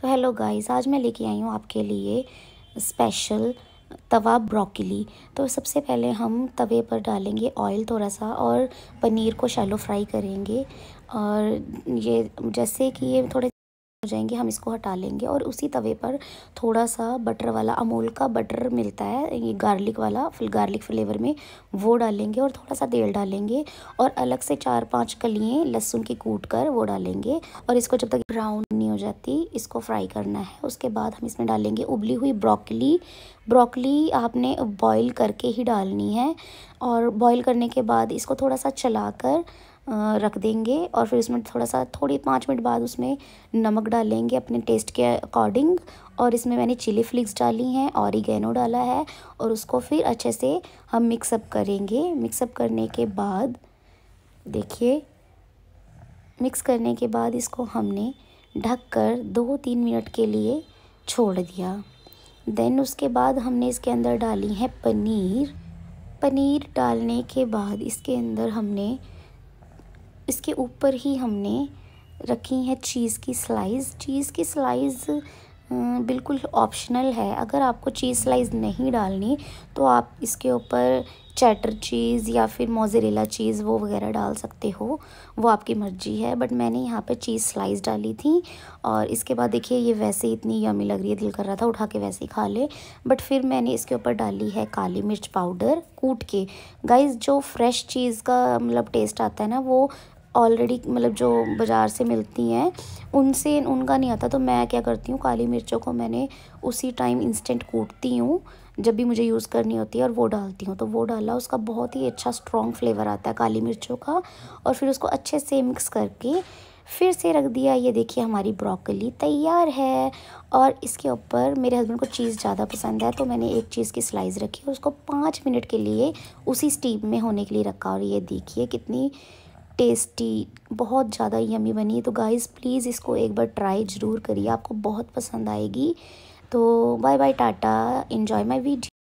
तो hello guys आज मैं लेके आई हूँ आपके लिए स्पेशल तवा ब्रोकली तो सबसे पहले हम तवे पर डालेंगे ऑयल थोड़ा सा और पनीर को शैलो फ्राई करेंगे और ये जैसे कि ये थोड़े हो जाएंगे हम इसको हटा लेंगे और उसी तवे पर थोड़ा सा बटर वाला अमूल का बटर मिलता है ये गार्लिक वाला गार्लिक फ्लेवर में वो डालेंगे और थोड़ा सा तेल डालेंगे और अलग से चार पांच कलिए लहसुन की कूट कर वो डालेंगे और इसको जब तक ब्राउन नहीं हो जाती इसको फ्राई करना है उसके बाद हम इसमें डालेंगे उबली हुई ब्रॉकली ब्रॉकली आपने बॉयल करके ही डालनी है और बॉईल करने के बाद इसको थोड़ा सा चलाकर रख देंगे और फिर उसमें थोड़ा सा थोड़ी पाँच मिनट बाद उसमें नमक डालेंगे अपने टेस्ट के अकॉर्डिंग और इसमें मैंने चिली फ्लिक्स डाली हैं ऑरिगेनो डाला है और उसको फिर अच्छे से हम मिक्सअप करेंगे मिक्सअप करने के बाद देखिए मिक्स करने के बाद इसको हमने ढक कर दो तीन मिनट के लिए छोड़ दिया देन उसके बाद हमने इसके अंदर डाली है पनीर पनीर डालने के बाद इसके अंदर हमने इसके ऊपर ही हमने रखी है चीज़ की स्लाइस चीज़ की स्लाइस हम्म, बिल्कुल ऑप्शनल है अगर आपको चीज़ स्लाइस नहीं डालनी तो आप इसके ऊपर चैटर चीज़ या फिर मोजरेला चीज़ वो वगैरह डाल सकते हो वो आपकी मर्ज़ी है बट मैंने यहाँ पे चीज़ स्लाइस डाली थी और इसके बाद देखिए ये वैसे इतनी यमी लग रही है दिल कर रहा था उठा के वैसे ही खा ले बट फिर मैंने इसके ऊपर डाली है काली मिर्च पाउडर कूट के गाइस जो फ्रेश चीज़ का मतलब टेस्ट आता है ना वो ऑलरेडी मतलब जो बाज़ार से मिलती हैं उनसे उनका नहीं आता तो मैं क्या करती हूँ काली मिर्चों को मैंने उसी टाइम इंस्टेंट कूटती हूँ जब भी मुझे यूज़ करनी होती है और वो डालती हूँ तो वो डाला उसका बहुत ही अच्छा स्ट्रॉन्ग फ्लेवर आता है काली मिर्चों का और फिर उसको अच्छे से मिक्स करके फिर से रख दिया ये देखिए हमारी ब्रोकली तैयार है और इसके ऊपर मेरे हस्बैंड को चीज़ ज़्यादा पसंद है तो मैंने एक चीज़ की स्लाइस रखी और उसको पाँच मिनट के लिए उसी स्टीम में होने के लिए रखा और ये देखिए कितनी टेस्टी बहुत ज़्यादा यमी बनी तो गाइस प्लीज़ इसको एक बार ट्राई ज़रूर करिए आपको बहुत पसंद आएगी तो bye bye tata enjoy my video